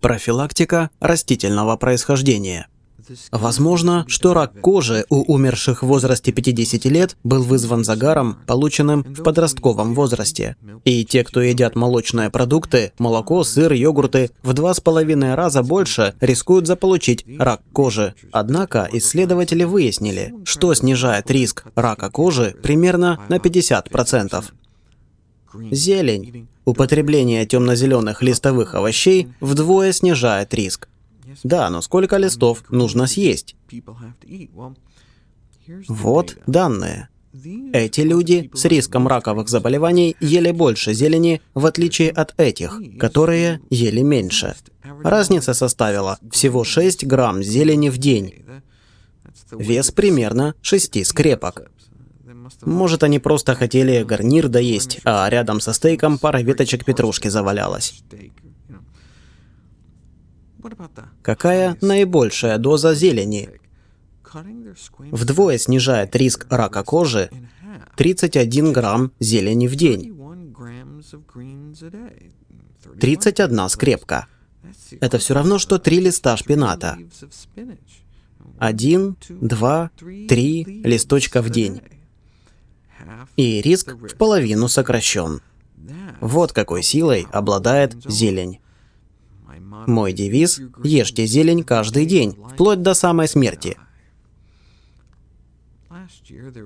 Профилактика растительного происхождения. Возможно, что рак кожи у умерших в возрасте 50 лет был вызван загаром, полученным в подростковом возрасте. И те, кто едят молочные продукты, молоко, сыр, йогурты, в два с половиной раза больше рискуют заполучить рак кожи. Однако исследователи выяснили, что снижает риск рака кожи примерно на 50%. Зелень. Употребление темно-зеленых листовых овощей вдвое снижает риск. Да, но сколько листов нужно съесть? Вот данные. Эти люди с риском раковых заболеваний ели больше зелени, в отличие от этих, которые ели меньше. Разница составила всего 6 грамм зелени в день. Вес примерно 6 скрепок. Может, они просто хотели гарнир доесть, а рядом со стейком пара веточек петрушки завалялась. Какая наибольшая доза зелени? Вдвое снижает риск рака кожи 31 грамм зелени в день. 31 скрепка. Это все равно, что три листа шпината. Один, два, три листочка в день и риск в половину сокращен. Вот какой силой обладает зелень. Мой девиз – ешьте зелень каждый день, вплоть до самой смерти.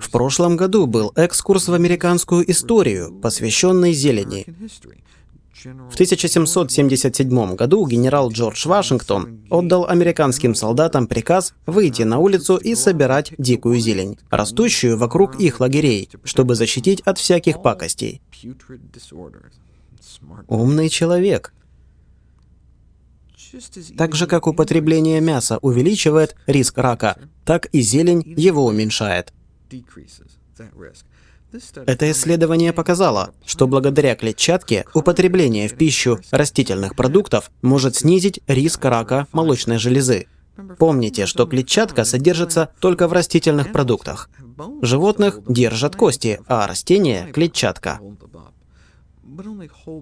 В прошлом году был экскурс в американскую историю, посвященный зелени. В 1777 году генерал Джордж Вашингтон отдал американским солдатам приказ выйти на улицу и собирать дикую зелень, растущую вокруг их лагерей, чтобы защитить от всяких пакостей. Умный человек. Так же, как употребление мяса увеличивает риск рака, так и зелень его уменьшает. Это исследование показало, что благодаря клетчатке употребление в пищу растительных продуктов может снизить риск рака молочной железы. Помните, что клетчатка содержится только в растительных продуктах. Животных держат кости, а растения – клетчатка.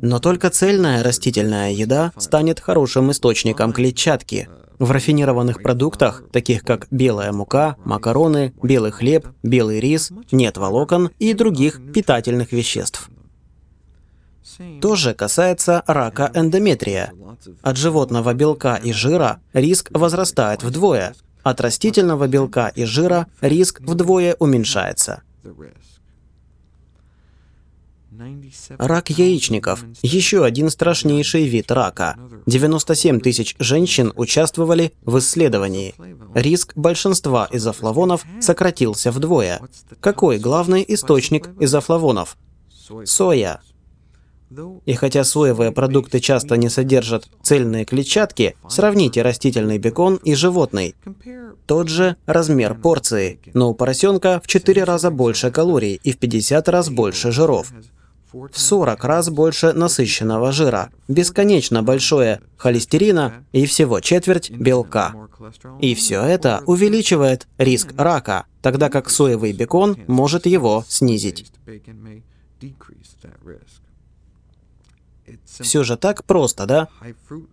Но только цельная растительная еда станет хорошим источником клетчатки – в рафинированных продуктах, таких как белая мука, макароны, белый хлеб, белый рис, нет волокон и других питательных веществ. То же касается рака эндометрия. От животного белка и жира риск возрастает вдвое, от растительного белка и жира риск вдвое уменьшается. Рак яичников – еще один страшнейший вид рака. 97 тысяч женщин участвовали в исследовании. Риск большинства изофлавонов сократился вдвое. Какой главный источник изофлавонов? Соя. И хотя соевые продукты часто не содержат цельные клетчатки, сравните растительный бекон и животный. Тот же размер порции, но у поросенка в 4 раза больше калорий и в 50 раз больше жиров в 40 раз больше насыщенного жира, бесконечно большое холестерина и всего четверть белка. И все это увеличивает риск рака, тогда как соевый бекон может его снизить. Все же так просто, да?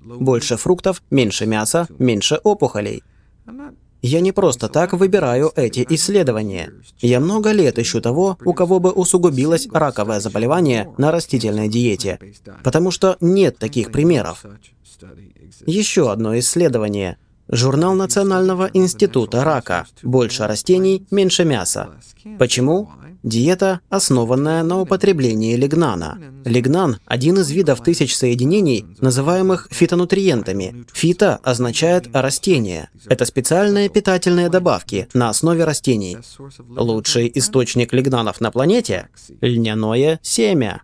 Больше фруктов, меньше мяса, меньше опухолей. Я не просто так выбираю эти исследования. Я много лет ищу того, у кого бы усугубилось раковое заболевание на растительной диете, потому что нет таких примеров. Еще одно исследование. Журнал Национального института рака. Больше растений, меньше мяса. Почему? диета, основанная на употреблении лигнана. Лигнан – один из видов тысяч соединений, называемых фитонутриентами. Фито означает «растение». Это специальные питательные добавки на основе растений. Лучший источник лигнанов на планете – льняное семя.